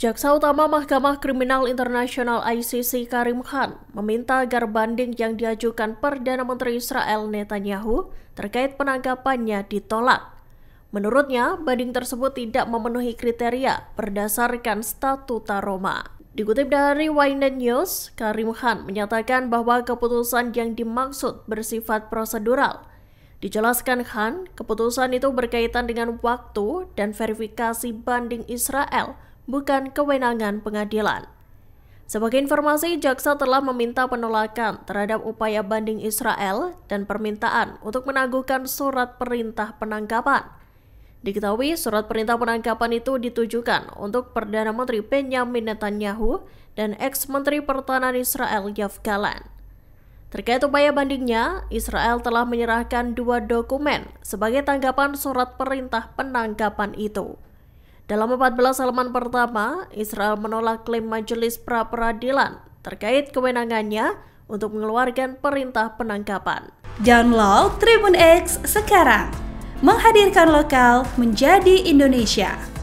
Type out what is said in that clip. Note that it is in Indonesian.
Jaksa Utama Mahkamah Kriminal Internasional ICC Karim Khan meminta agar banding yang diajukan Perdana Menteri Israel Netanyahu terkait penangkapannya ditolak. Menurutnya, banding tersebut tidak memenuhi kriteria berdasarkan statuta Roma. Dikutip dari Winden News, Karim Khan menyatakan bahwa keputusan yang dimaksud bersifat prosedural. Dijelaskan Khan, keputusan itu berkaitan dengan waktu dan verifikasi banding Israel – bukan kewenangan pengadilan. Sebagai informasi, jaksa telah meminta penolakan terhadap upaya banding Israel dan permintaan untuk menangguhkan surat perintah penangkapan. Diketahui surat perintah penangkapan itu ditujukan untuk Perdana Menteri Benjamin Netanyahu dan ex-Menteri Pertahanan Israel Yav Galan. Terkait upaya bandingnya, Israel telah menyerahkan dua dokumen sebagai tanggapan surat perintah penangkapan itu. Dalam 14 halaman pertama, Israel menolak klaim majelis pra peradilan terkait kewenangannya untuk mengeluarkan perintah penangkapan. Download Tribun X sekarang. Menghadirkan lokal menjadi Indonesia.